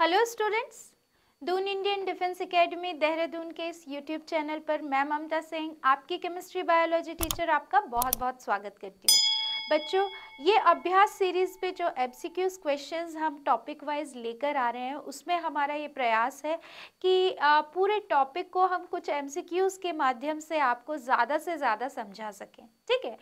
hello students Doon Indian defence academy Dehradun के इस YouTube channel पर मैं ममता सिंह आपकी केमिस्ट्री बायोलॉजी टीचर आपका बहुत बहुत स्वागत करती हूँ बच्चों ये अभ्यास सीरीज़ पे जो क्यूज क्वेश्चंस हम टॉपिक वाइज लेकर आ रहे हैं उसमें हमारा ये प्रयास है कि पूरे टॉपिक को हम कुछ एमसीक्यूज के माध्यम से आपको ज़्यादा से ज़्यादा समझा सकें ठीक है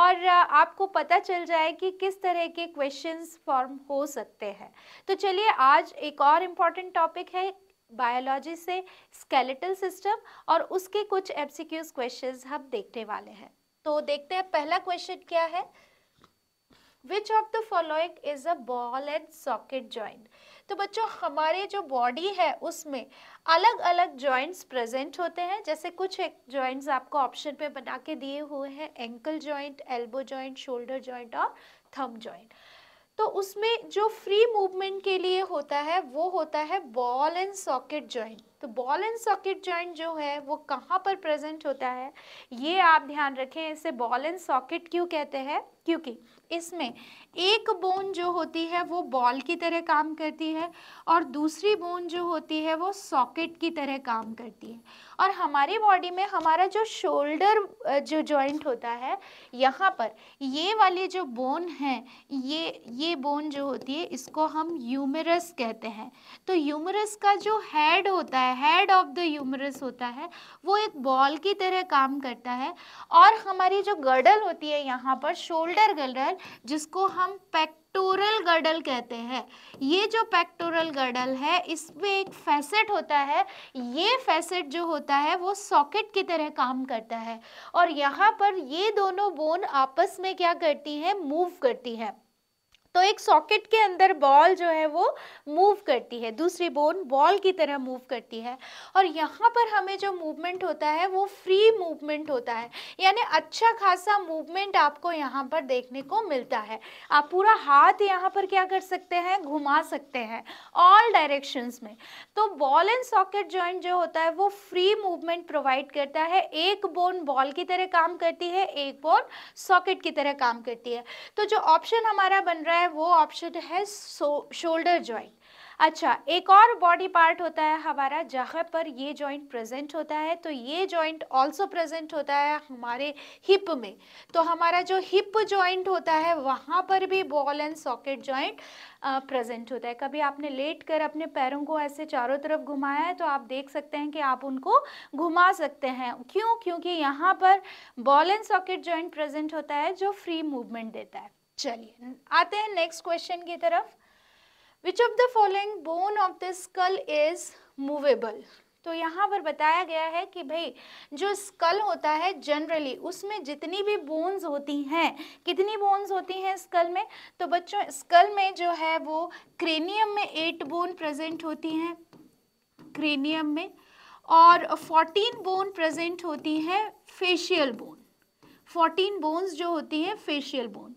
और आपको पता चल जाए कि किस तरह के क्वेश्चंस फॉर्म हो सकते हैं तो चलिए आज एक और इम्पॉर्टेंट टॉपिक है बायोलॉजी से स्केलेटल सिस्टम और उसके कुछ क्यूज क्वेश्चन हम देखने वाले हैं तो देखते हैं पहला क्वेश्चन क्या है which of the following is a ball and socket joint तो बच्चों हमारे जो बॉडी है उसमें अलग अलग जॉइंट्स प्रेजेंट होते हैं जैसे कुछ एक जॉइंट्स आपको ऑप्शन पे बना के दिए हुए हैं ankle joint elbow joint shoulder joint और थम जॉइंट तो उसमें जो फ्री मूवमेंट के लिए होता है वो होता है बॉल एंड सॉकेट जॉइंट तो बॉल एंड सॉकेट जॉइंट जो है वो कहाँ पर प्रेजेंट होता है ये आप ध्यान रखें इसे बॉल एंड सॉकेट क्यों कहते हैं क्योंकि इसमें एक बोन जो होती है वो बॉल की तरह काम करती है और दूसरी बोन जो होती है वो सॉकेट की तरह काम करती है और हमारी बॉडी में हमारा जो शोल्डर जो जॉइंट होता है यहाँ पर ये वाली जो बोन है ये ये बोन जो होती है इसको हम यूमरस कहते हैं तो यूमरस का जो हेड होता है हेड ऑफ द यूमरस होता है वो एक बॉल की तरह काम करता है और हमारी जो गर्डल होती है यहाँ पर शोल्डर शोल्डर गर्डल जिसको हम पेक्टोरल गर्डल कहते हैं ये जो पेक्टोरल गर्डल है इसमें एक फैसेट होता है ये फैसेट जो होता है वो सॉकेट की तरह काम करता है और यहाँ पर ये दोनों बोन आपस में क्या करती हैं मूव करती है तो एक सॉकेट के अंदर बॉल जो है वो मूव करती है दूसरी बोन बॉल की तरह मूव करती है और यहाँ पर हमें जो मूवमेंट होता है वो फ्री मूवमेंट होता है यानी अच्छा खासा मूवमेंट आपको यहाँ पर देखने को मिलता है आप पूरा हाथ यहाँ पर क्या कर सकते हैं घुमा सकते हैं ऑल डायरेक्शंस में तो बॉल एंड सॉकेट जॉइंट जो होता है वो फ्री मूवमेंट प्रोवाइड करता है एक बोन बॉल की तरह काम करती है एक बोन सॉकेट की तरह काम करती है तो जो ऑप्शन हमारा बन रहा है है वो ऑप्शन है शोल्डर जॉइंट अच्छा एक और बॉडी पार्ट होता है हमारा जहाँ पर ये जॉइंट प्रेजेंट होता है तो ये जॉइंट आल्सो प्रेजेंट होता है हमारे हिप में तो हमारा जो हिप जॉइंट होता है वहाँ पर भी ball and socket joint present होता है कभी आपने लेट कर अपने पैरों को ऐसे चारों तरफ घुमाया है तो आप देख सकते हैं कि आप उनको घुमा सकते हैं क्यों क्योंकि यहाँ पर ball and socket joint present होता है जो फ्री मूवमेंट देता है चलिए आते हैं नेक्स्ट क्वेश्चन की तरफ which of the following bone of the skull is movable तो यहाँ पर बताया गया है कि भाई जो स्कल होता है जनरली उसमें जितनी भी बोन्स होती हैं कितनी बोन्स होती हैं स्कल में तो बच्चों स्कल में जो है वो क्रेनियम में एट बोन प्रेजेंट होती हैं क्रेनियम में और फोर्टीन बोन प्रेजेंट होती हैं फेशियल बोन फोर्टीन बोन्स जो होती हैं फेशियल बोन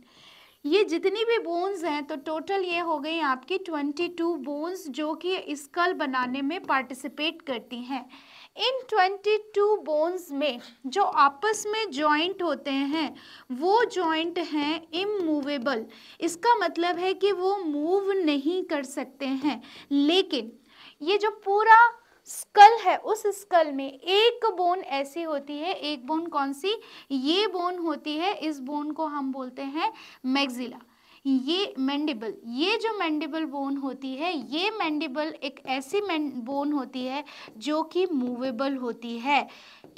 ये जितनी भी बोन्स हैं तो टोटल ये हो गई आपकी 22 बोन्स जो कि स्कल बनाने में पार्टिसिपेट करती हैं इन 22 बोन्स में जो आपस में जॉइंट होते हैं वो जॉइंट हैं इमूवेबल इसका मतलब है कि वो मूव नहीं कर सकते हैं लेकिन ये जो पूरा स्कल है उस स्कल में एक बोन ऐसी होती है एक बोन कौन सी ये बोन होती है इस बोन को हम बोलते हैं मैगजिला ये मैंडिबल ये जो मैंडिबल बोन होती है ये मैंडिबल एक ऐसी बोन होती है जो कि मूवेबल होती है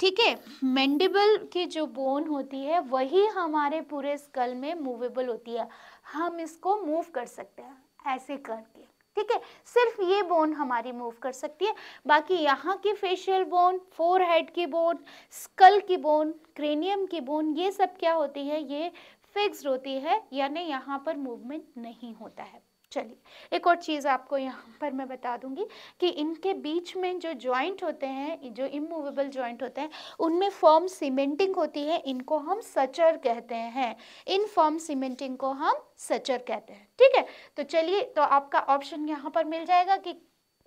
ठीक है मैंडिबल की जो बोन होती है वही हमारे पूरे स्कल में मूवेबल होती है हम इसको मूव कर सकते हैं ऐसे करके ठीक है सिर्फ ये बोन हमारी मूव कर सकती है बाकी यहाँ की फेशियल बोन फोर हेड की बोन स्कल की बोन क्रेनियम की बोन ये सब क्या होती है ये फिक्स होती है यानी यहाँ पर मूवमेंट नहीं होता है चलिए एक और चीज़ आपको यहाँ पर मैं बता दूंगी कि इनके बीच में जो जॉइंट होते हैं जो इमूवेबल जॉइंट होते हैं उनमें फॉर्म सीमेंटिंग होती है इनको हम सचर कहते हैं इन फॉर्म सीमेंटिंग को हम सचर कहते हैं ठीक है तो चलिए तो आपका ऑप्शन यहाँ पर मिल जाएगा कि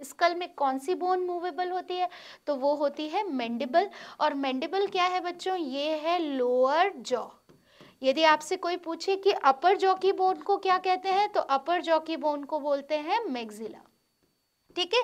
स्कल में कौन सी बोन मूवेबल होती है तो वो होती है मैंडिबल और मैंडिबल क्या है बच्चों ये है लोअर जॉ यदि आपसे कोई पूछे कि अपर जॉकी बोन को क्या कहते हैं तो अपर जॉकी बोन को बोलते हैं मैग्जिला ठीक है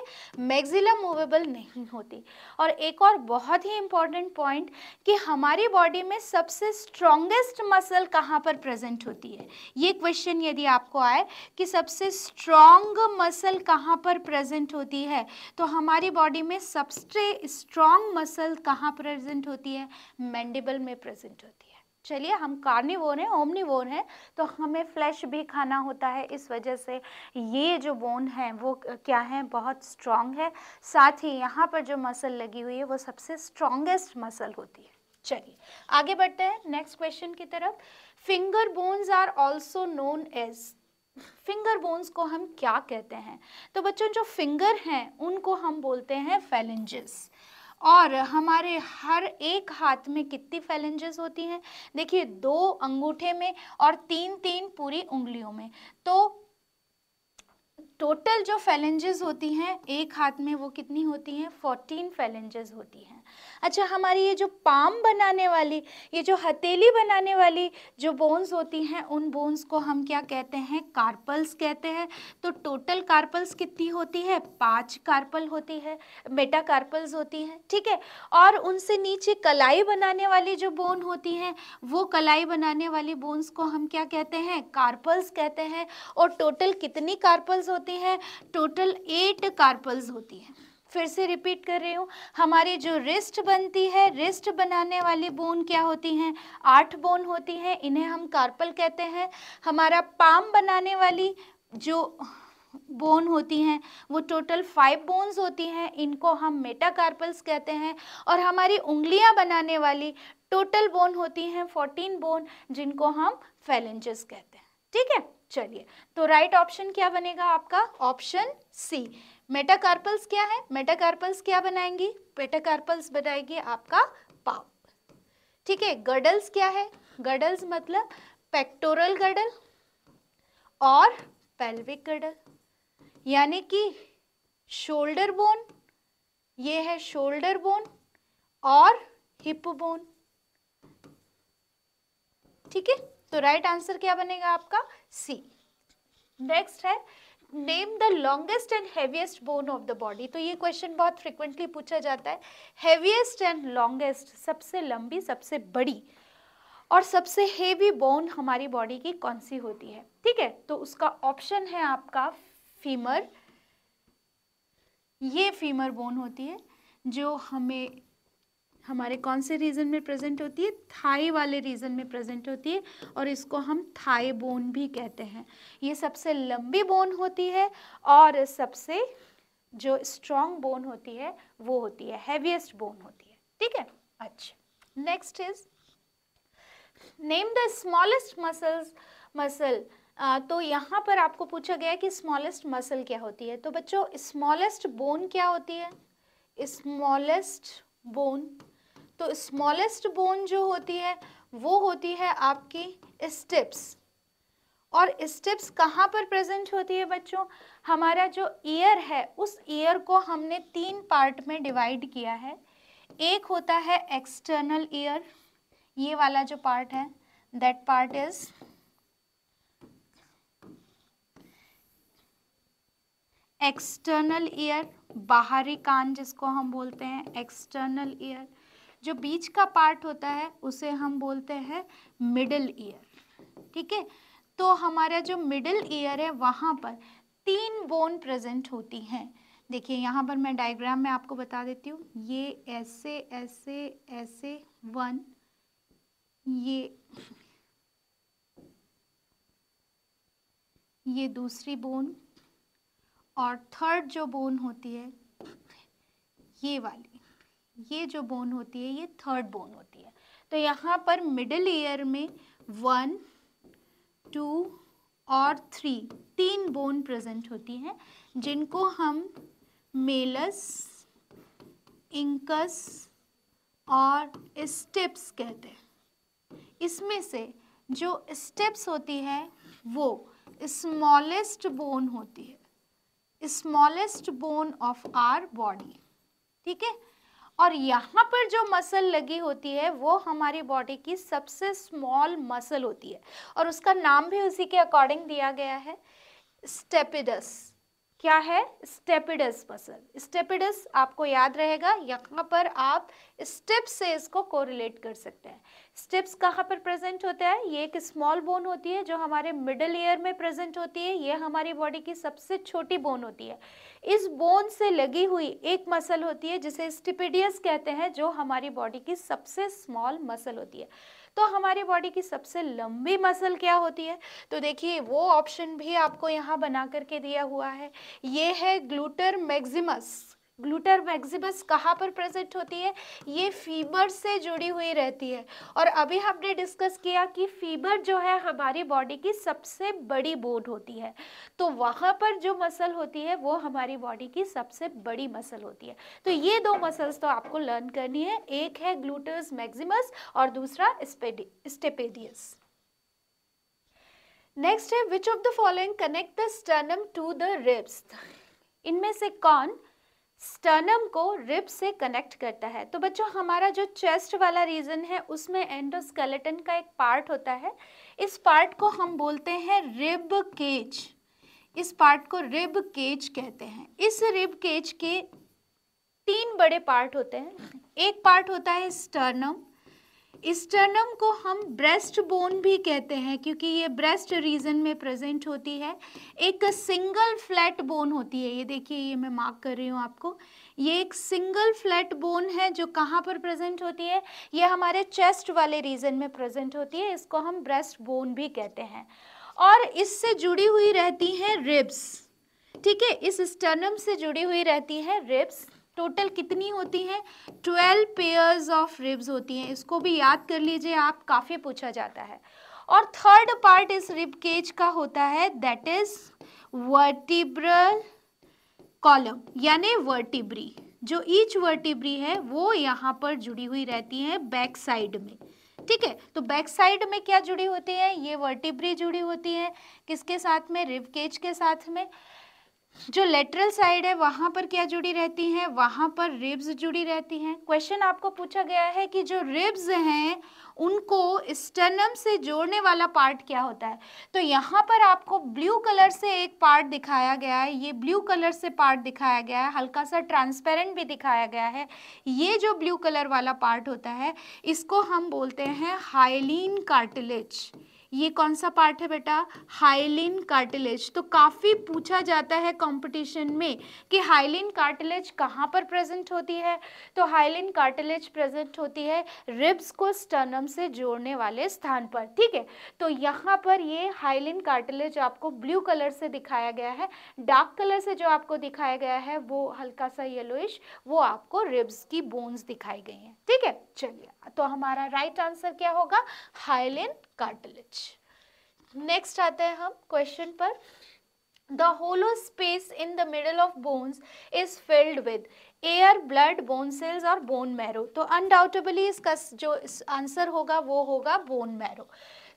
मैग्जिला मूवेबल नहीं होती और एक और बहुत ही इंपॉर्टेंट पॉइंट कि हमारी बॉडी में सबसे स्ट्रॉन्गेस्ट मसल कहाँ पर प्रेजेंट होती है ये क्वेश्चन यदि आपको आए कि सबसे स्ट्रॉन्ग मसल कहाँ पर प्रेजेंट होती है तो हमारी बॉडी में सबसे स्ट्रॉन्ग मसल कहाँ प्रेजेंट होती है मैंडेबल में प्रेजेंट होती है चलिए हम हैं ओमनी वोन हैं तो हमें फ्लैश भी खाना होता है इस वजह से ये जो बोन है वो क्या है बहुत स्ट्रांग है साथ ही यहाँ पर जो मसल लगी हुई है वो सबसे स्ट्रांगेस्ट मसल होती है चलिए आगे बढ़ते हैं नेक्स्ट क्वेश्चन की तरफ finger bones are also known as finger bones को हम क्या कहते हैं तो बच्चों जो फिंगर हैं उनको हम बोलते हैं फेलेंजेस और हमारे हर एक हाथ में कितनी फैलेंजेस होती हैं देखिए दो अंगूठे में और तीन तीन पूरी उंगलियों में तो टोटल जो फैलेंजेस होती हैं एक हाथ में वो कितनी होती हैं फोर्टीन फैलेंजेस होती हैं अच्छा हमारी ये जो पाम बनाने वाली ये जो हथेली बनाने वाली जो बोन्स होती हैं उन बोन्स को हम क्या कहते हैं कार्पल्स कहते हैं तो टोटल कार्पल्स कितनी होती है पाँच कार्पल होती है मेटा कार्पल्स होती हैं ठीक है और उनसे नीचे कलाई बनाने वाली जो बोन होती हैं वो कलाई बनाने वाली बोन्स को हम क्या कहते हैं कार्पल्स कहते हैं और टोटल कितनी कार्पल्स होती हैं टोटल एट कार्पल्स होती हैं फिर से रिपीट कर रही हूँ हमारी जो रिस्ट बनती है रिस्ट बनाने वाली बोन क्या होती हैं आठ बोन होती हैं इन्हें हम कार्पल कहते हैं हमारा पाम बनाने वाली जो बोन होती हैं वो टोटल फाइव बोन्स होती हैं इनको हम मेटाकार्पल्स कहते हैं और हमारी उंगलियां बनाने वाली टोटल बोन होती हैं फोर्टीन बोन जिनको हम फैलेंजेस कहते हैं ठीक है चलिए तो राइट right ऑप्शन क्या बनेगा आपका ऑप्शन सी मेटाकार्पल्स क्या है मेटाकार्पल्स क्या बनाएंगी पेटाकार्पल्स बनाएगी आपका पाव ठीक है गर्डल्स क्या है गर्डल्स मतलब पेक्टोरल गर्डल और पेल्विक गर्डल यानी कि शोल्डर बोन ये है शोल्डर बोन और हिप बोन ठीक है तो राइट आंसर क्या बनेगा आपका सी नेक्स्ट है name the longest and heaviest bone of the body तो ये क्वेश्चन बहुत फ्रिक्वेंटली पूछा जाता है हैवीएस्ट एंड लॉन्गेस्ट सबसे लंबी सबसे बड़ी और सबसे हेवी बोन हमारी बॉडी की कौन सी होती है ठीक है तो उसका ऑप्शन है आपका फीमर ये फीमर बोन होती है जो हमें हमारे कौन से रीजन में प्रेजेंट होती है थाई वाले रीजन में प्रेजेंट होती है और इसको हम थाई बोन भी कहते हैं ये सबसे लंबी बोन होती है और सबसे जो स्ट्रॉन्ग बोन होती है वो होती है हैवीएस्ट बोन होती है ठीक है अच्छा next is name the smallest muscles muscle तो यहाँ पर आपको पूछा गया कि स्मॉलेस्ट मसल क्या होती है तो बच्चों स्मॉलेस्ट बोन क्या होती है स्मॉलेस्ट बोन तो स्मॉलेस्ट बोन जो होती है वो होती है आपकी स्टिप्स और स्टिप्स कहाँ पर प्रेजेंट होती है बच्चों हमारा जो ईयर है उस ईयर को हमने तीन पार्ट में डिवाइड किया है एक होता है एक्सटर्नल ईयर ये वाला जो पार्ट है that part is external ear बाहरी कान जिसको हम बोलते हैं एक्सटर्नल ईयर जो बीच का पार्ट होता है उसे हम बोलते हैं मिडिल ईयर ठीक है तो हमारा जो मिडिल ईयर है वहाँ पर तीन बोन प्रेजेंट होती हैं देखिए यहाँ पर मैं डायग्राम में आपको बता देती हूँ ये ऐसे ऐसे ऐसे वन ये ये दूसरी बोन और थर्ड जो बोन होती है ये वाली ये जो बोन होती है ये थर्ड बोन होती है तो यहाँ पर मिडिल ईयर में वन टू और थ्री तीन बोन प्रेजेंट होती हैं जिनको हम मेलस इंकस और स्टेप्स कहते हैं इसमें से जो स्टेप्स होती है वो स्मॉलेस्ट बोन होती है smallest bone of our body ठीक है और यहाँ पर जो मसल लगी होती है वो हमारी बॉडी की सबसे स्मॉल मसल होती है और उसका नाम भी उसी के अकॉर्डिंग दिया गया है स्टेपिडस क्या है स्टेपिडस मसल स्टेपिडस आपको याद रहेगा यहाँ पर आप स्टेप्स से इसको कोरिलेट कर सकते हैं स्टेप्स कहाँ पर प्रेजेंट होता है ये एक स्मॉल बोन होती है जो हमारे मिडल ईयर में प्रेजेंट होती है ये हमारी बॉडी की सबसे छोटी बोन होती है इस बोन से लगी हुई एक मसल होती है जिसे स्टिपिडियस कहते हैं जो हमारी बॉडी की सबसे स्मॉल मसल होती है तो हमारी बॉडी की सबसे लंबी मसल क्या होती है तो देखिए वो ऑप्शन भी आपको यहाँ बना करके दिया हुआ है ये है ग्लूटर मैग्जिमस ग्लूटर मैक्सिमस कहाँ पर प्रेजेंट होती है ये फीमर से जुड़ी हुई रहती है और अभी हमने डिस्कस किया कि फीमर जो है हमारी बॉडी की सबसे बड़ी बोन होती है तो वहाँ पर जो मसल होती है वो हमारी बॉडी की सबसे बड़ी मसल होती है तो ये दो मसल्स तो आपको लर्न करनी है एक है ग्लूटर्स मैक्सिमस और दूसरा स्टेपेडियस नेक्स्ट है which of the following connect the sternum to the ribs इनमें से कौन स्टर्नम को रिब से कनेक्ट करता है तो बच्चों हमारा जो चेस्ट वाला रीजन है उसमें एंडोस्केलेटन का एक पार्ट होता है इस पार्ट को हम बोलते हैं रिब केज इस पार्ट को रिब केज कहते हैं इस रिब केज के तीन बड़े पार्ट होते हैं एक पार्ट होता है स्टर्नम स्टर्नम को हम ब्रेस्ट बोन भी कहते हैं क्योंकि ये ब्रेस्ट रीजन में प्रेजेंट होती है एक सिंगल फ्लैट बोन होती है ये देखिए ये मैं मार्क कर रही हूँ आपको ये एक सिंगल फ्लैट बोन है जो कहाँ पर प्रेजेंट होती है ये हमारे चेस्ट वाले रीजन में प्रेजेंट होती है इसको हम ब्रेस्ट बोन भी कहते हैं और इससे जुड़ी हुई रहती हैं रिब्स ठीक है इस स्टर्नम से जुड़ी हुई रहती हैं रिब्स टोटल कितनी होती हैं ट्वेल्व पेयर्स ऑफ रिब्स होती हैं इसको भी याद कर लीजिए आप काफ़ी पूछा जाता है और थर्ड पार्ट इस रिब केज का होता है दैट इज वर्टिब्रल कॉलम यानी वर्टिब्री जो ईच वर्टिब्री है वो यहाँ पर जुड़ी हुई रहती है बैक साइड में ठीक है तो बैक साइड में क्या जुड़ी होती है ये वर्टिब्री जुड़ी होती है किसके साथ में रिब केज के साथ में जो लेटरल साइड है वहाँ पर क्या जुड़ी रहती हैं वहाँ पर रिब्स जुड़ी रहती हैं क्वेश्चन आपको पूछा गया है कि जो रिब्स हैं उनको स्टनम से जोड़ने वाला पार्ट क्या होता है तो यहाँ पर आपको ब्लू कलर से एक पार्ट दिखाया गया है ये ब्लू कलर से पार्ट दिखाया गया है हल्का सा ट्रांसपेरेंट भी दिखाया गया है ये जो ब्लू कलर वाला पार्ट होता है इसको हम बोलते हैं हाइलिन कार्टिलेज ये कौन सा पार्ट है बेटा हाइलिन कार्टिलेज तो काफ़ी पूछा जाता है कंपटीशन में कि हाइलिन कार्टिलेज कहाँ पर प्रेजेंट होती है तो हाइलिन कार्टिलेज प्रेजेंट होती है रिब्स को स्टर्नम से जोड़ने वाले स्थान पर ठीक है तो यहाँ पर ये हाइलिन कार्टिलेज आपको ब्लू कलर से दिखाया गया है डार्क कलर से जो आपको दिखाया गया है वो हल्का सा येलोइश वो आपको रिब्स की बोन्स दिखाई गई हैं ठीक है चलिए तो हमारा राइट आंसर क्या होगा हाइलिन कार्टिलेज नेक्स्ट आते हैं हम क्वेश्चन पर the hollow space in the middle of bones is filled with air blood bone cells और बोन मैरो तो अनडाउटेबली इसका जो आंसर होगा वो होगा बोन मैरो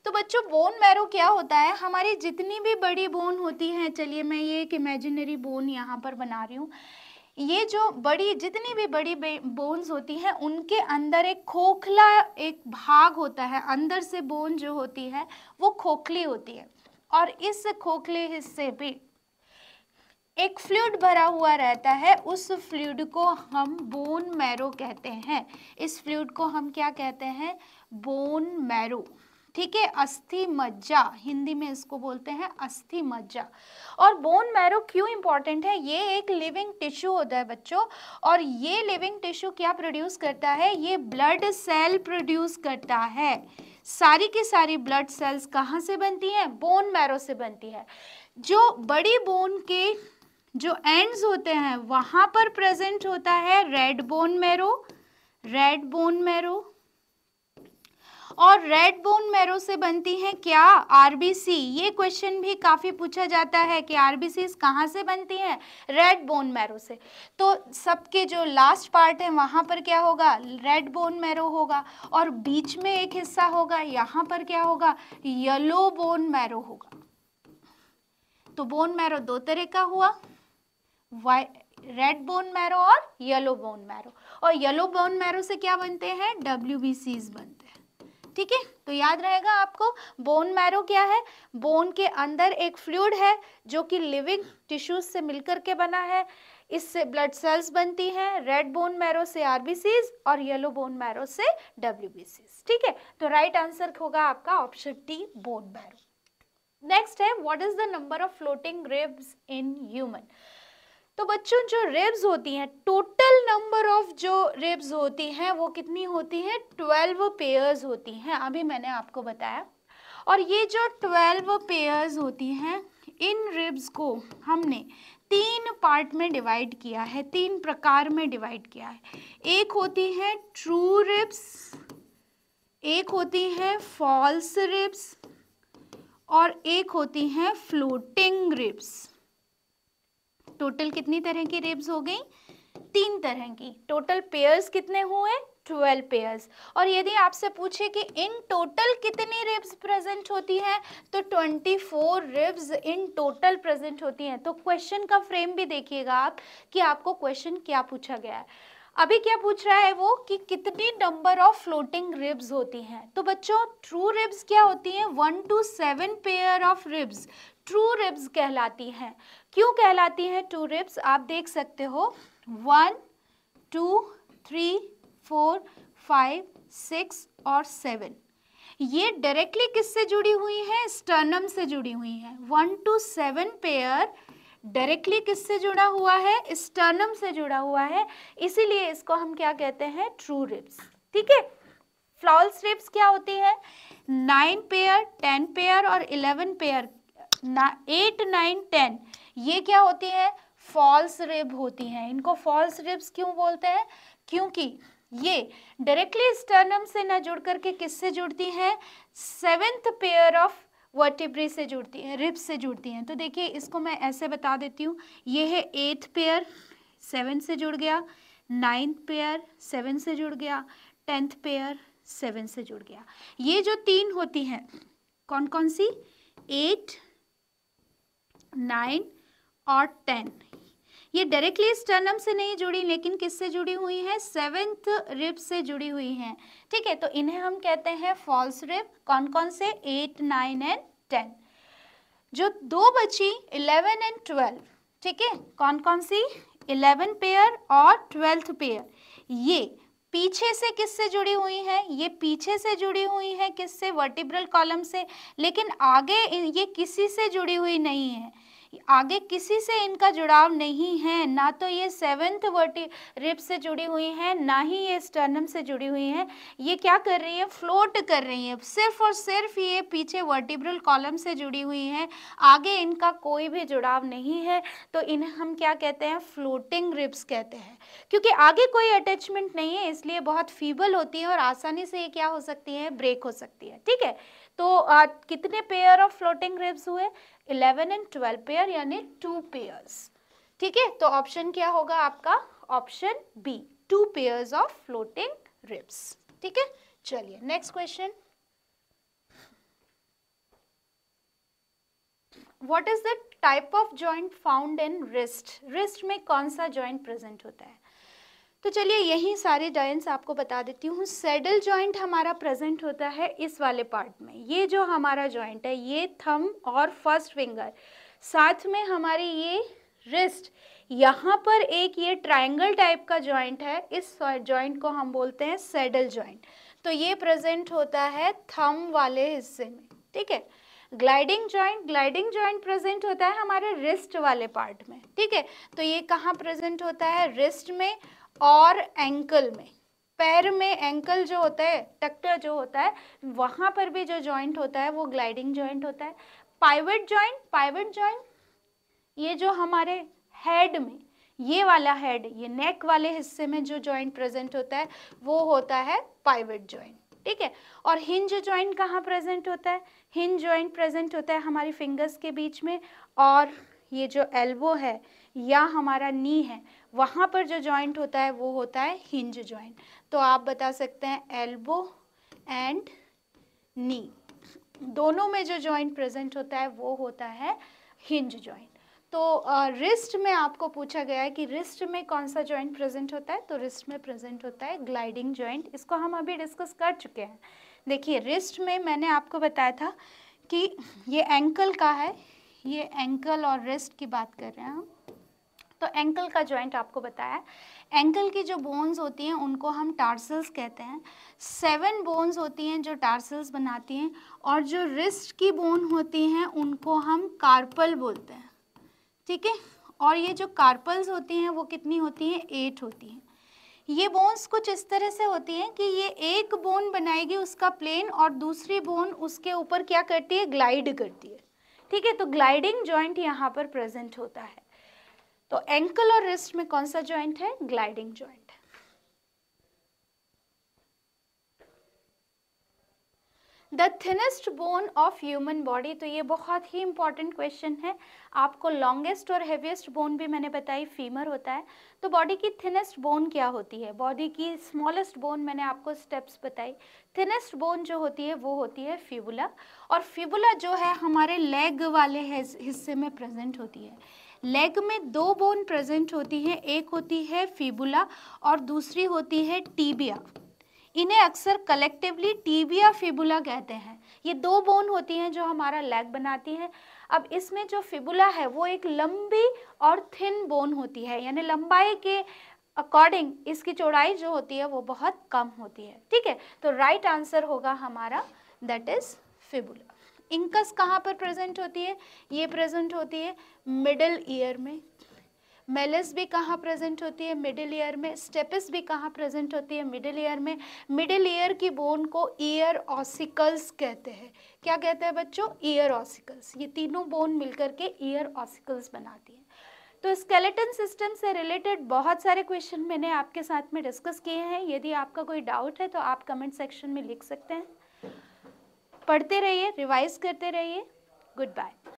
तो बच्चों बोन मैरो क्या होता है हमारी जितनी भी बड़ी बोन होती है चलिए मैं ये एक इमेजिनरी बोन यहाँ पर बना रही हूँ ये जो बड़ी जितनी भी बड़ी बोन्स होती हैं उनके अंदर एक खोखला एक भाग होता है अंदर से बोन जो होती है वो खोखली होती है और इस खोखले हिस्से पे एक फ्लूड भरा हुआ रहता है उस फ्लूड को हम बोन मैरो कहते हैं इस फ्लूड को हम क्या कहते हैं बोन मैरो ठीक है अस्थि मज्जा हिंदी में इसको बोलते हैं अस्थि मज्जा और बोन मैरो क्यों इंपॉर्टेंट है ये एक लिविंग टिश्यू होता है बच्चों और ये लिविंग टिश्यू क्या प्रोड्यूस करता है ये ब्लड सेल प्रोड्यूस करता है सारी की सारी ब्लड सेल्स कहाँ से बनती हैं बोन मैरो से बनती है जो बड़ी बोन के जो एंड्स होते हैं वहाँ पर प्रेजेंट होता है red bone marrow red bone marrow और रेड बोन मैरो से बनती हैं क्या आरबीसी ये क्वेश्चन भी काफ़ी पूछा जाता है कि आरबीसी कहाँ से बनती हैं रेड बोन मैरो से तो सबके जो लास्ट पार्ट है वहाँ पर क्या होगा रेड बोन मैरो होगा और बीच में एक हिस्सा होगा यहाँ पर क्या होगा येलो बोन मैरो होगा तो बोन मैरो दो तरह का हुआ रेड बोन मैरो और येलो बोन मैरो और येलो बोन मैरो से क्या बनते हैं डब्ल्यू बनते हैं ठीक है तो याद रहेगा आपको बोन मैरो क्या है बोन के अंदर एक फ्लूड है जो कि लिविंग टिश्यूज से मिलकर के बना है इससे ब्लड सेल्स बनती हैं रेड बोन मैरो से आरबीसीज और येलो बोन मैरो से डब्ल्यू ठीक है तो राइट आंसर होगा आपका option D bone marrow next है what is the number of floating ribs in human तो बच्चों जो रेब्स होती हैं टोटल नंबर ऑफ जो रेब्स होती हैं वो कितनी होती हैं ट्वेल्व पेयर्स होती हैं अभी मैंने आपको बताया और ये जो ट्वेल्व पेयर्स होती हैं इन रिब्स को हमने तीन पार्ट में डिवाइड किया है तीन प्रकार में डिवाइड किया है एक होती है ट्रू रिब्स एक होती है फॉल्स रिब्स और एक होती हैं फ्लोटिंग रिब्स टोटल कितनी तरह की रिब्स हो गई तीन तरह की टोटल पेयर्स कितने हुए ट्वेल्व पेयर्स और यदि आपसे पूछे कि इन टोटल कितनी रिब्स प्रेजेंट होती हैं तो twenty four ribs in total present होती हैं तो क्वेश्चन का फ्रेम भी देखिएगा आप कि आपको क्वेश्चन क्या पूछा गया है अभी क्या पूछ रहा है वो कि कितनी नंबर ऑफ फ्लोटिंग रिब्स होती हैं तो बच्चों ट्रू रिब्स क्या होती हैं one two seven pair of ribs true ribs कहलाती हैं क्यों कहलाती हैं ट्रू रिब्स आप देख सकते हो one two three four five six और सेवन ये डायरेक्टली किससे जुड़ी हुई हैं स्टर्नम से जुड़ी हुई हैं one two seven pair directly किससे जुड़ा हुआ है स्टर्नम से जुड़ा हुआ है इसीलिए इसको हम क्या कहते हैं ट्रू रिब्स ठीक है फ्लॉल्स रिब्स क्या होती है नाइन पेयर टेन पेयर और इलेवन पेयर ना एट नाइन टेन ये क्या होती है फॉल्स रिब होती हैं इनको फॉल्स रिब्स क्यों बोलते हैं क्योंकि ये डायरेक्टली स्टर्नम से ना जुड़ करके किससे जुड़ती हैं सेवेंथ पेयर ऑफ वर्टिब्री से जुड़ती हैं रिब्स से जुड़ती हैं तो देखिए इसको मैं ऐसे बता देती हूँ ये है एट्थ पेयर सेवन से जुड़ गया नाइन्थ पेयर सेवन से जुड़ गया टेंथ पेयर सेवन से जुड़ गया ये जो तीन होती हैं कौन कौन सी एट नाइन और टेन ये डायरेक्टली स्टर्नम से नहीं जुड़ी लेकिन किससे जुड़ी हुई है सेवेंथ रिप से जुड़ी हुई हैं ठीक है तो इन्हें हम कहते हैं फॉल्स रिप कौन कौन से एट नाइन एंड टेन जो दो बची इलेवन एंड ट्वेल्व ठीक है कौन कौन सी इलेवन पेयर और ट्वेल्थ पेयर ये पीछे से किससे जुड़ी हुई हैं ये पीछे से जुड़ी हुई हैं किससे वर्टिब्रल कॉलम से लेकिन आगे ये किसी से जुड़ी हुई नहीं है आगे किसी से इनका जुड़ाव नहीं है ना तो ये सेवेंथ वर्टी रिप से जुड़ी हुई हैं ना ही ये स्टर्नम से जुड़ी हुई हैं ये क्या कर रही है फ्लोट कर रही हैं सिर्फ और सिर्फ ये पीछे वर्टिब्रल कॉलम से जुड़ी हुई हैं आगे इनका कोई भी जुड़ाव नहीं है तो इन्हें हम क्या कहते हैं फ्लोटिंग रिप्स कहते हैं क्योंकि आगे कोई अटैचमेंट नहीं है इसलिए बहुत फीबल होती है और आसानी से ये क्या हो सकती है ब्रेक हो सकती है ठीक है तो आ, कितने पेयर ऑफ फ्लोटिंग रिब्स हुए 11 एंड 12 पेयर यानी टू पेयर्स ठीक है तो ऑप्शन क्या होगा आपका option B two pairs of floating ribs ठीक है चलिए next question what is the type of joint found in wrist wrist में कौन सा जॉइंट प्रेजेंट होता है तो चलिए यही सारे जॉइंट्स आपको बता देती हूँ सेडल जॉइंट हमारा प्रेजेंट होता है इस वाले पार्ट में ये जो हमारा जॉइंट है ये थम और फर्स्ट फिंगर साथ में हमारी ये रिस्ट यहाँ पर एक ये ट्रायंगल टाइप का जॉइंट है इस जॉइंट को हम बोलते हैं सेडल जॉइंट तो ये प्रेजेंट होता है थम वाले हिस्से में ठीक है gliding joint gliding joint present होता है हमारे रिस्ट वाले पार्ट में ठीक है तो ये कहाँ प्रेजेंट होता है रिस्ट में और एंकल में पैर में एंकल जो होता है टक्टर जो होता है वहाँ पर भी जो जॉइंट होता है वो ग्लाइडिंग जॉइंट होता है पाइवेट जॉइंट पाइवेट जॉइंट ये जो हमारे हेड में ये वाला हेड ये नेक वाले हिस्से में जो जॉइंट प्रेजेंट होता है वो होता है पाइवेट जॉइंट ठीक है और हिंज जॉइंट कहाँ प्रेजेंट होता है हिंज जॉइंट प्रेजेंट होता है हमारी फिंगर्स के बीच में और ये जो एल्बो है या हमारा नी है वहाँ पर जो जॉइंट होता है वो होता है हिंज जॉइंट तो आप बता सकते हैं एल्बो एंड नी दोनों में जो जॉइंट प्रेजेंट होता है वो होता है हिंज जॉइंट तो रिस्ट में आपको पूछा गया है कि रिस्ट में कौन सा जॉइंट प्रेजेंट होता है तो रिस्ट में प्रेजेंट होता है ग्लाइडिंग जॉइंट इसको हम अभी डिस्कस कर चुके हैं देखिए रिस्ट में मैंने आपको बताया था कि ये एंकल का है ये एंकल और रिस्ट की बात कर रहे हैं हम तो एंकल का जॉइंट आपको बताया एंकल की जो बोन्स होती हैं उनको हम टार्सल्स कहते हैं सेवन बोन्स होती हैं जो टार्सल्स बनाती हैं और जो रिस्ट की बोन होती हैं उनको हम कार्पल बोलते हैं ठीक है और ये जो कार्पल्स होती हैं वो कितनी होती हैं एट होती हैं ये बोन्स कुछ इस तरह से होती हैं कि ये एक बोन बनाएगी उसका प्लेन और दूसरी बोन उसके ऊपर क्या करती है ग्लाइड करती है ठीक है तो ग्लाइडिंग जॉइंट यहाँ पर प्रेजेंट होता है तो एंकल और रिस्ट में कौन सा ज्वाइंट है gliding joint the thinnest bone of human body तो ये बहुत ही इंपॉर्टेंट क्वेश्चन है आपको लॉन्गेस्ट और हेवीएस्ट बोन भी मैंने बताई फीमर होता है तो बॉडी की थिनेस्ट बोन क्या होती है बॉडी की स्मॉलेस्ट बोन मैंने आपको स्टेप्स बताई थिनेस्ट बोन जो होती है वो होती है फिबुला और फिबुला जो है हमारे लेग वाले हिस्से में प्रेजेंट होती है लेग में दो बोन प्रेजेंट होती हैं एक होती है फिबुला और दूसरी होती है टीबिया इन्हें अक्सर कलेक्टिवली टीबिया फिबुला कहते हैं ये दो बोन होती हैं जो हमारा लेग बनाती हैं अब इसमें जो फिबुला है वो एक लंबी और थिन बोन होती है यानी लंबाई के अकॉर्डिंग इसकी चौड़ाई जो होती है वो बहुत कम होती है ठीक है तो राइट right आंसर होगा हमारा दैट इज़ फिबुला इंकस कहाँ पर प्रेजेंट होती है ये प्रेजेंट होती है मिडिल ईयर में मेलस भी कहाँ प्रेजेंट होती है मिडिल ईयर में स्टेपिस भी कहाँ प्रेजेंट होती है मिडिल ईयर में मिडिल ईयर की बोन को ईयर ऑसिकल्स कहते हैं क्या कहते हैं बच्चों ईयर ऑसिकल्स ये तीनों बोन मिलकर के ईयर ऑसिकल्स बनाती है तो स्केलेटन सिस्टम से रिलेटेड बहुत सारे क्वेश्चन मैंने आपके साथ में डिस्कस किए हैं यदि आपका कोई डाउट है तो आप कमेंट सेक्शन में लिख सकते हैं पढ़ते रहिए रिवाइज करते रहिए गुड बाय